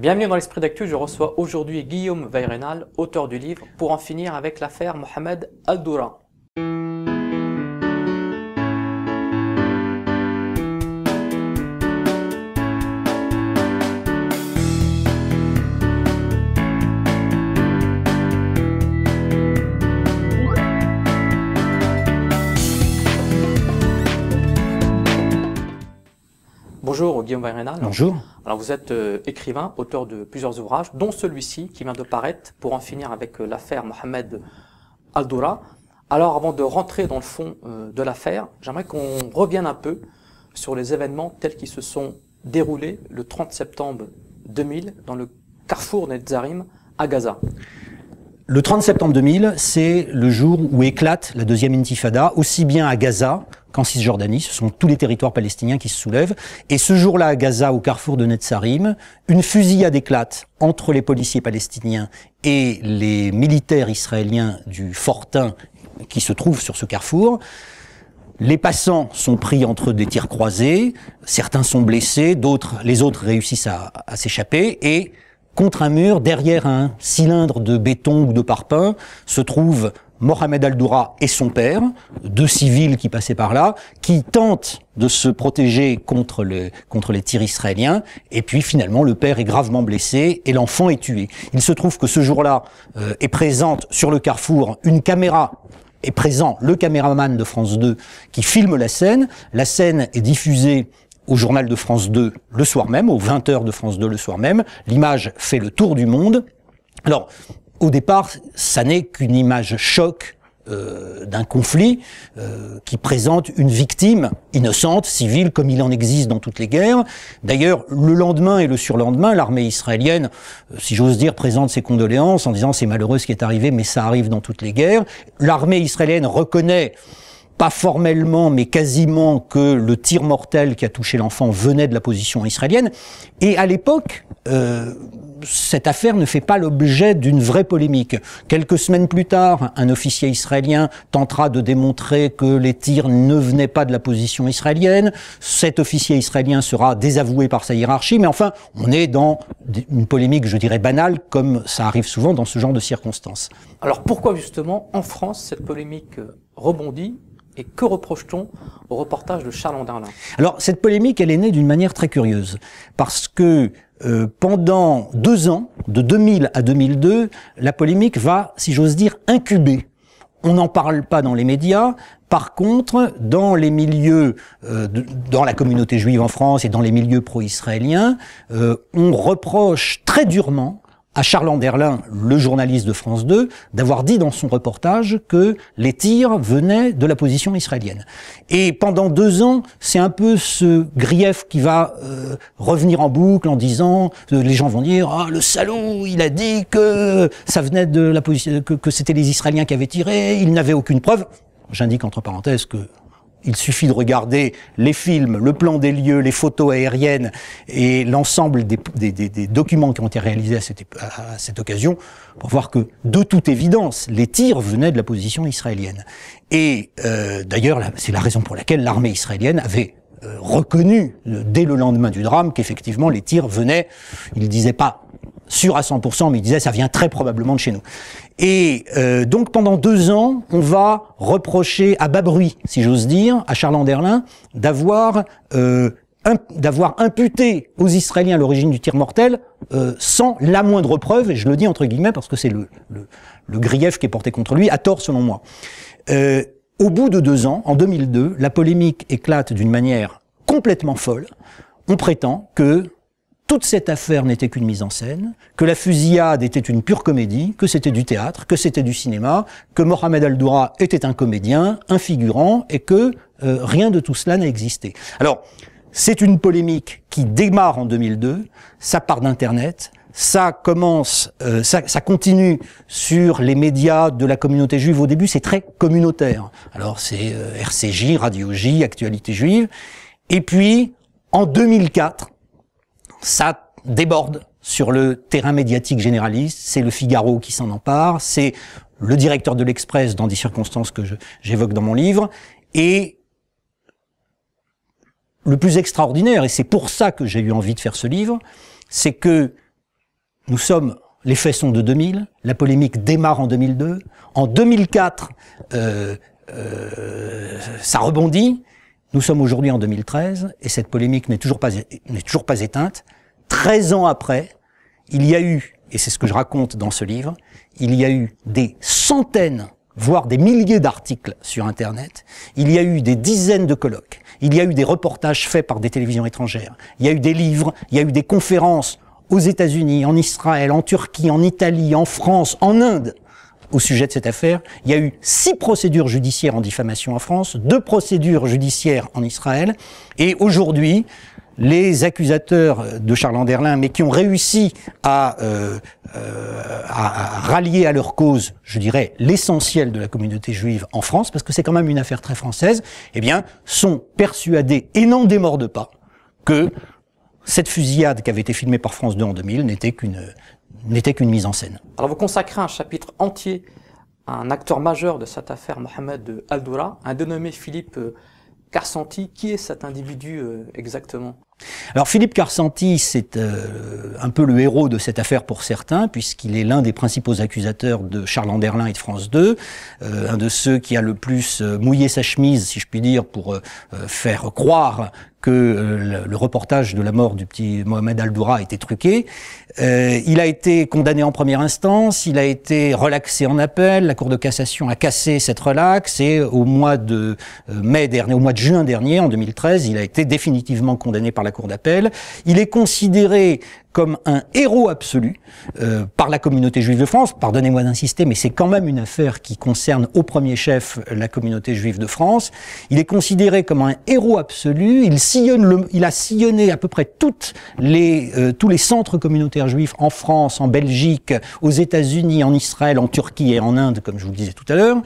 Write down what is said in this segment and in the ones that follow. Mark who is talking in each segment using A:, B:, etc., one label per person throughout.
A: Bienvenue dans l'Esprit d'Actu, je reçois aujourd'hui Guillaume Veyrenal, auteur du livre Pour en finir avec l'affaire Mohamed Al-Douran. Bonjour Guillaume Bayrénal. Bonjour. Alors vous êtes euh, écrivain, auteur de plusieurs ouvrages, dont celui-ci qui vient de paraître pour en finir avec euh, l'affaire Mohamed Aldoura. Alors avant de rentrer dans le fond euh, de l'affaire, j'aimerais qu'on revienne un peu sur les événements tels qu'ils se sont déroulés le 30 septembre 2000 dans le carrefour Netzarim à Gaza.
B: Le 30 septembre 2000, c'est le jour où éclate la deuxième intifada, aussi bien à Gaza qu'en Cisjordanie. Ce sont tous les territoires palestiniens qui se soulèvent. Et ce jour-là, à Gaza, au carrefour de Netzarim, une fusillade éclate entre les policiers palestiniens et les militaires israéliens du Fortin qui se trouvent sur ce carrefour. Les passants sont pris entre des tirs croisés, certains sont blessés, d'autres, les autres réussissent à, s'échapper et contre un mur, derrière un cylindre de béton ou de parpaing, se trouve Mohamed Al-Doura et son père, deux civils qui passaient par là, qui tentent de se protéger contre, contre les tirs israéliens, et puis finalement le père est gravement blessé et l'enfant est tué. Il se trouve que ce jour-là euh, est présente sur le carrefour une caméra est présent le caméraman de France 2 qui filme la scène. La scène est diffusée au journal de France 2 le soir même, aux 20h de France 2 le soir même. L'image fait le tour du monde. Alors, au départ, ça n'est qu'une image choc euh, d'un conflit euh, qui présente une victime innocente, civile, comme il en existe dans toutes les guerres. D'ailleurs, le lendemain et le surlendemain, l'armée israélienne, euh, si j'ose dire, présente ses condoléances en disant c'est malheureux ce qui est arrivé, mais ça arrive dans toutes les guerres. L'armée israélienne reconnaît pas formellement, mais quasiment que le tir mortel qui a touché l'enfant venait de la position israélienne. Et à l'époque, euh, cette affaire ne fait pas l'objet d'une vraie polémique. Quelques semaines plus tard, un officier israélien tentera de démontrer que les tirs ne venaient pas de la position israélienne. Cet officier israélien sera désavoué par sa hiérarchie, mais enfin, on est dans une polémique, je dirais, banale, comme ça arrive souvent dans ce genre de circonstances.
A: Alors pourquoi justement en France cette polémique euh, rebondit et que reproche-t-on au reportage de Charles Anderlin
B: Alors, cette polémique, elle est née d'une manière très curieuse, parce que euh, pendant deux ans, de 2000 à 2002, la polémique va, si j'ose dire, incuber. On n'en parle pas dans les médias. Par contre, dans les milieux, euh, dans la communauté juive en France et dans les milieux pro-israéliens, euh, on reproche très durement à Charles Anderlin, le journaliste de France 2, d'avoir dit dans son reportage que les tirs venaient de la position israélienne. Et pendant deux ans, c'est un peu ce grief qui va euh, revenir en boucle en disant, euh, les gens vont dire, ah le salaud, il a dit que ça venait de la position, que, que c'était les Israéliens qui avaient tiré, il n'avait aucune preuve. J'indique entre parenthèses que il suffit de regarder les films, le plan des lieux, les photos aériennes et l'ensemble des, documents qui ont été réalisés à cette, cette occasion pour voir que, de toute évidence, les tirs venaient de la position israélienne. Et euh, d'ailleurs, c'est la raison pour laquelle l'armée israélienne avait euh, reconnu euh, dès le lendemain du drame qu'effectivement les tirs venaient, il ne disait pas sûr à 100%, mais il disait ça vient très probablement de chez nous. Et euh, donc pendant deux ans, on va reprocher à bas bruit, si j'ose dire, à Charles Anderlin d'avoir euh, d'avoir imputé aux Israéliens l'origine du tir mortel euh, sans la moindre preuve, et je le dis entre guillemets parce que c'est le, le, grief qui est porté contre lui, à tort selon moi. au bout de deux ans, en 2002, la polémique éclate d'une manière complètement folle. On prétend que toute cette affaire n'était qu'une mise en scène, que la fusillade était une pure comédie, que c'était du théâtre, que c'était du cinéma, que Mohamed Al-Doura était un comédien, un figurant, et que euh, rien de tout cela n'a existé. Alors, c'est une polémique qui démarre en 2002, ça part d'Internet, ça commence, euh, ça, continue sur les médias de la communauté juive. Au début, c'est très communautaire. Alors c'est euh, RCJ, Radio J, Actualité juive. Et puis, en 2004, ça déborde sur le terrain médiatique généraliste, c'est le Figaro qui s'en empare, c'est le directeur de l'Express dans des circonstances que j'évoque dans mon livre, et le plus extraordinaire, et c'est pour ça que j'ai eu envie de faire ce livre, c'est que nous sommes, les faits sont de 2000, la polémique démarre en 2002, en 2004, euh, euh, ça rebondit, nous sommes aujourd'hui en 2013 et cette polémique n'est toujours pas, n'est toujours pas éteinte. 13 ans après, il y a eu, et c'est ce que je raconte dans ce livre, il y a eu des centaines, voire des milliers d'articles sur Internet, il y a eu des dizaines de colloques, il y a eu des reportages faits par des télévisions étrangères, il y a eu des livres, il y a eu des conférences aux États-Unis, en Israël, en Turquie, en Italie, en France, en Inde, au sujet de cette affaire. Il y a eu six procédures judiciaires en diffamation en France, deux procédures judiciaires en Israël, et aujourd'hui, les accusateurs de Charles Anderlin, mais qui ont réussi euh, euh, à, à rallier à leur cause, je dirais, l'essentiel de la communauté juive en France, parce que c'est quand même une affaire très française, eh bien, sont persuadés et n'en démordent pas que cette fusillade qui avait été filmée par France 2 en 2000 n'était qu'une n'était qu'une mise en scène.
A: Alors vous consacrez un chapitre entier à un acteur majeur de cette affaire, Mohamed Aldoura, un dénommé Philippe euh, Carsanti. Qui est cet individu euh, exactement
B: alors Philippe Carsanti, c'est euh, un peu le héros de cette affaire pour certains, puisqu'il est l'un des principaux accusateurs de Charles Anderlin et de France 2, euh, un de ceux qui a le plus euh, mouillé sa chemise, si je puis dire, pour faire croire que le reportage de la mort du petit Mohamed Aldoura était truqué. il a été condamné en première instance, il a été relaxé en appel, la Cour de cassation a cassé cette relaxe et au mois de mai dernier, au mois de juin dernier, en 2013, il a été définitivement condamné par la Cour d'appel. Il est considéré comme un héros absolu euh, par la communauté juive de France. Pardonnez-moi d'insister, mais c'est quand même une affaire qui concerne au premier chef la communauté juive de France. Il est considéré comme un héros absolu. Il sillonne, le, il a sillonné à peu près toutes les, euh, tous les centres communautaires juifs en France, en Belgique, aux États-Unis, en Israël, en Turquie et en Inde, comme je vous le disais tout à l'heure.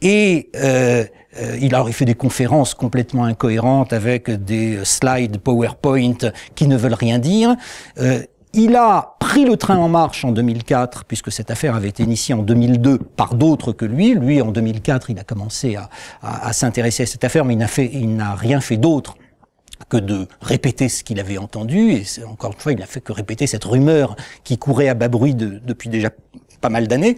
B: Et euh, euh, il a fait des conférences complètement incohérentes avec des slides PowerPoint qui ne veulent rien dire. Euh, il a pris le train en marche en 2004, puisque cette affaire avait été initiée en 2002 par d'autres que lui. Lui, en 2004, il a commencé à, s'intéresser à cette affaire, mais il n'a, fait, il n'a rien fait d'autre que de répéter ce qu'il avait entendu. Et c'est, encore une fois, il n'a fait que répéter cette rumeur qui courait à bas bruit depuis déjà pas mal d'années.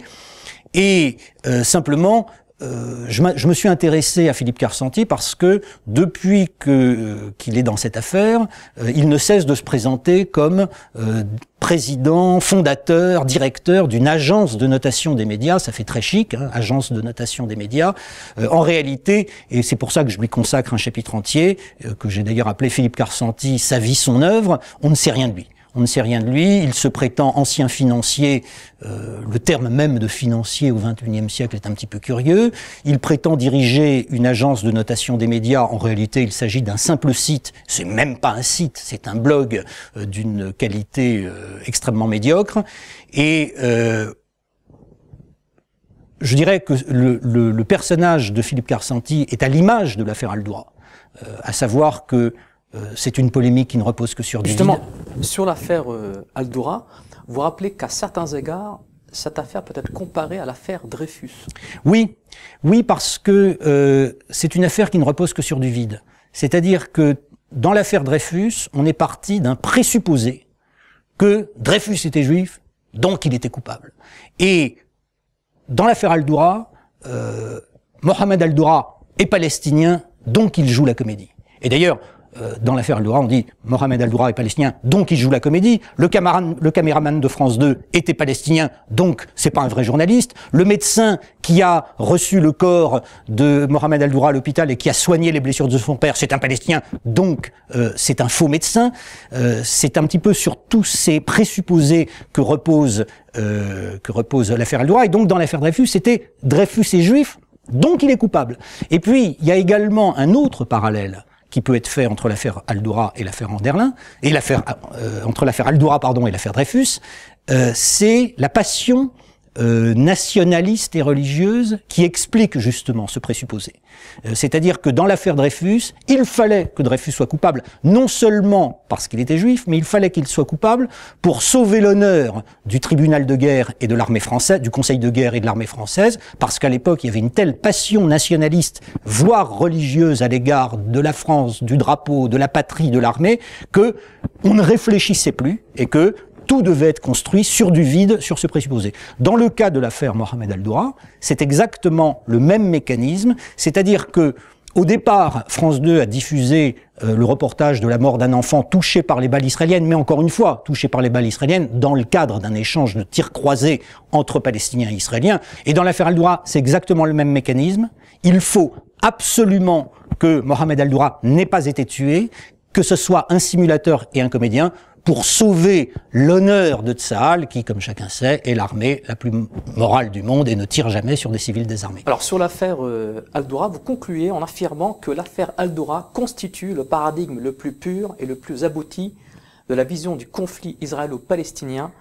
B: Et euh, simplement, euh, je, me suis intéressé à Philippe Carsenti parce que depuis que euh, qu'il est dans cette affaire, euh, il ne cesse de se présenter comme président, fondateur, directeur d'une agence de notation des médias. Ça fait très chic, hein, agence de notation des médias. en réalité, et c'est pour ça que je lui consacre un chapitre entier, que j'ai d'ailleurs appelé Philippe Carsenti, sa vie, son œuvre, on ne sait rien de lui on ne sait rien de lui. Il se prétend ancien financier. Euh, le terme même de financier au XXIe siècle est un petit peu curieux. Il prétend diriger une agence de notation des médias. En réalité, il s'agit d'un simple site. C'est même pas un site, c'est un blog euh, d'une qualité euh, extrêmement médiocre. Et je dirais que le, personnage de Philippe Carsanti est à l'image de l'affaire Aldois, à savoir que c'est une polémique qui ne repose que sur du Justement,
A: sur l'affaire euh, Aldoura, vous rappelez qu'à certains égards, cette affaire peut être comparée à l'affaire Dreyfus.
B: Oui, oui, parce que euh, c'est une affaire qui ne repose que sur du vide. C'est-à-dire que dans l'affaire Dreyfus, on est parti d'un présupposé que Dreyfus était juif, donc il était coupable. Et dans l'affaire Aldoura, euh, Mohamed Aldoura est palestinien, donc il joue la comédie. Et d'ailleurs, euh, dans l'affaire Aldoura, on dit Mohamed Aldoura est palestinien, donc il joue la comédie. Le, le caméraman de France 2 était palestinien, donc c'est pas un vrai journaliste. Le médecin qui a reçu le corps de Mohamed Aldoura à l'hôpital et qui a soigné les blessures de son père, c'est un palestinien, donc euh, c'est un faux médecin. Euh, c'est un petit peu sur tous ces présupposés que repose que repose l'affaire Aldoura. Et donc dans l'affaire Dreyfus, c'était Dreyfus est juif, donc il est coupable. Et puis il y a également un autre parallèle qui peut être fait entre l'affaire Aldoura et l'affaire Anderlin, et l'affaire euh, entre l'affaire Aldora pardon et l'affaire Dreyfus, euh, c'est la passion euh, nationaliste et religieuse qui explique justement ce présupposé. Euh, c'est-à-dire que dans l'affaire Dreyfus, il fallait que Dreyfus soit coupable, non seulement parce qu'il était juif, mais il fallait qu'il soit coupable pour sauver l'honneur du tribunal de guerre et de l'armée française, du conseil de guerre et de l'armée française, parce qu'à l'époque, il y avait une telle passion nationaliste, voire religieuse à l'égard de la France, du drapeau, de la patrie, de l'armée, que on ne réfléchissait plus et que tout devait être construit sur du vide, sur ce présupposé. Dans le cas de l'affaire Mohamed Aldoura, c'est exactement le même mécanisme, c'est-à-dire que au départ, France 2 a diffusé euh, le reportage de la mort d'un enfant touché par les balles israéliennes, mais encore une fois, touché par les balles israéliennes dans le cadre d'un échange de tirs croisés entre Palestiniens et Israéliens. Et dans l'affaire al c'est exactement le même mécanisme. Il faut absolument que Mohamed al n'ait pas été tué, que ce soit un simulateur et un comédien pour sauver l'honneur de Tsahal, qui, comme chacun sait, est l'armée la plus morale du monde et ne tire jamais sur des civils désarmés.
A: Alors sur l'affaire euh, Aldora, vous concluez en affirmant que l'affaire Aldora constitue le paradigme le plus pur et le plus abouti de la vision du conflit israélo-palestinien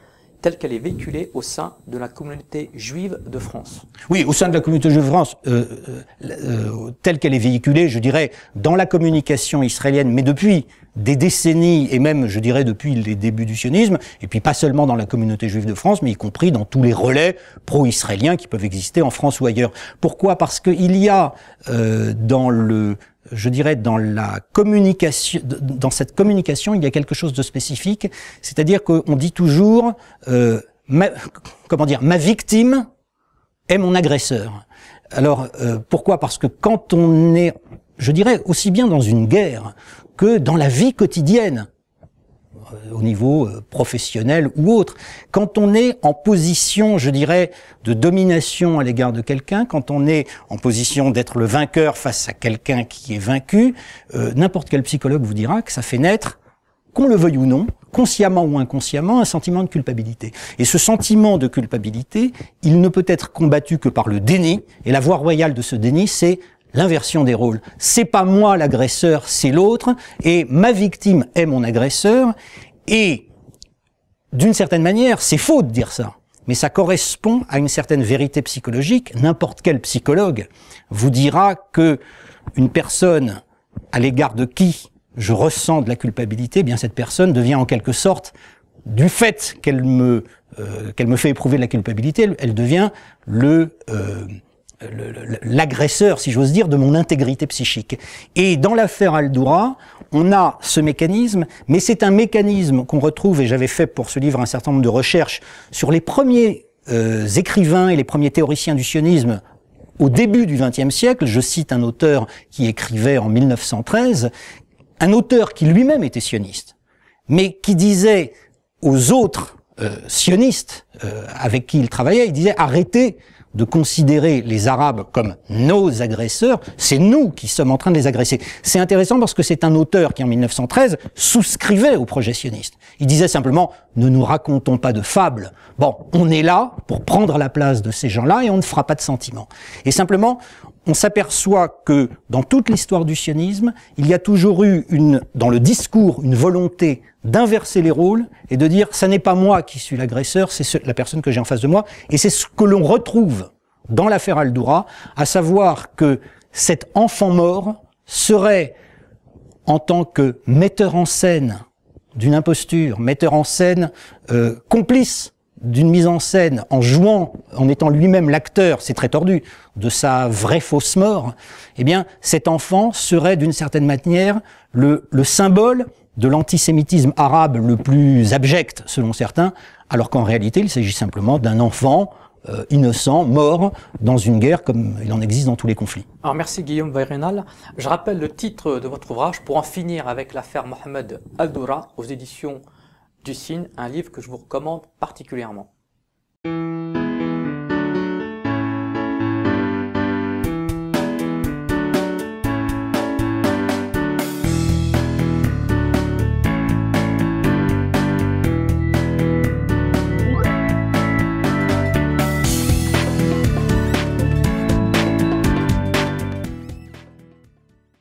A: telle qu'elle est véhiculée au sein de la communauté juive de France.
B: Oui, au sein de la communauté juive de France, euh, euh, telle qu'elle est véhiculée, je dirais, dans la communication israélienne, mais depuis des décennies, et même, je dirais, depuis les débuts du sionisme, et puis pas seulement dans la communauté juive de France, mais y compris dans tous les relais pro-israéliens qui peuvent exister en France ou ailleurs. Pourquoi Parce qu'il y a euh, dans le je dirais dans la communication, dans cette communication, il y a quelque chose de spécifique, c'est-à-dire qu'on dit toujours, euh, ma, comment dire, ma victime est mon agresseur. Alors euh, pourquoi Parce que quand on est, je dirais aussi bien dans une guerre que dans la vie quotidienne, euh, au niveau euh, professionnel ou autre. Quand on est en position, je dirais, de domination à l'égard de quelqu'un, quand on est en position d'être le vainqueur face à quelqu'un qui est vaincu, euh, n'importe quel psychologue vous dira que ça fait naître, qu'on le veuille ou non, consciemment ou inconsciemment, un sentiment de culpabilité. Et ce sentiment de culpabilité, il ne peut être combattu que par le déni, et la voie royale de ce déni, c'est l'inversion des rôles. C'est pas moi l'agresseur, c'est l'autre, et ma victime est mon agresseur, et d'une certaine manière, c'est faux de dire ça. Mais ça correspond à une certaine vérité psychologique. N'importe quel psychologue vous dira que une personne à l'égard de qui je ressens de la culpabilité, eh bien cette personne devient en quelque sorte, du fait qu'elle me euh, qu'elle me fait éprouver de la culpabilité, elle, devient le euh, l'agresseur, si j'ose dire, de mon intégrité psychique. Et dans l'affaire Aldoura, on a ce mécanisme, mais c'est un mécanisme qu'on retrouve, et j'avais fait pour ce livre un certain nombre de recherches, sur les premiers euh, écrivains et les premiers théoriciens du sionisme au début du XXe siècle. Je cite un auteur qui écrivait en 1913, un auteur qui lui-même était sioniste, mais qui disait aux autres euh, sionistes euh, avec qui il travaillait, il disait arrêtez de considérer les Arabes comme nos agresseurs, c'est nous qui sommes en train de les agresser. C'est intéressant parce que c'est un auteur qui, en 1913, souscrivait au projet sioniste. Il disait simplement « ne nous racontons pas de fables ». Bon, on est là pour prendre la place de ces gens-là et on ne fera pas de sentiments. Et simplement, on s'aperçoit que dans toute l'histoire du sionisme, il y a toujours eu une, dans le discours une volonté d'inverser les rôles et de dire ça n'est pas moi qui suis l'agresseur, c'est la personne que j'ai en face de moi. Et c'est ce que l'on retrouve dans l'affaire Aldoura, à savoir que cet enfant mort serait, en tant que metteur en scène d'une imposture, metteur en scène euh, complice d'une mise en scène en jouant, en étant lui-même l'acteur, c'est très tordu, de sa vraie fausse mort, eh bien, cet enfant serait d'une certaine manière le, symbole de l'antisémitisme arabe le plus abject, selon certains, alors qu'en réalité, il s'agit simplement d'un enfant euh, innocent, mort, dans une guerre comme il en existe dans tous les conflits.
A: Alors merci Guillaume Vairenal. Je rappelle le titre de votre ouvrage, Pour en finir avec l'affaire Mohamed Aldoura, aux éditions du signe, un livre que je vous recommande particulièrement.